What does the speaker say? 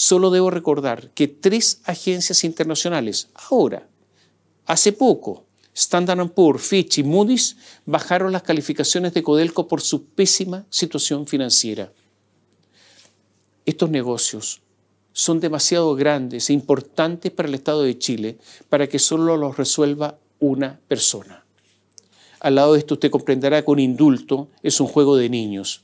Solo debo recordar que tres agencias internacionales, ahora, hace poco, Standard Poor's, Fitch y Moody's, bajaron las calificaciones de Codelco por su pésima situación financiera. Estos negocios son demasiado grandes e importantes para el Estado de Chile para que solo los resuelva una persona. Al lado de esto usted comprenderá que un indulto es un juego de niños.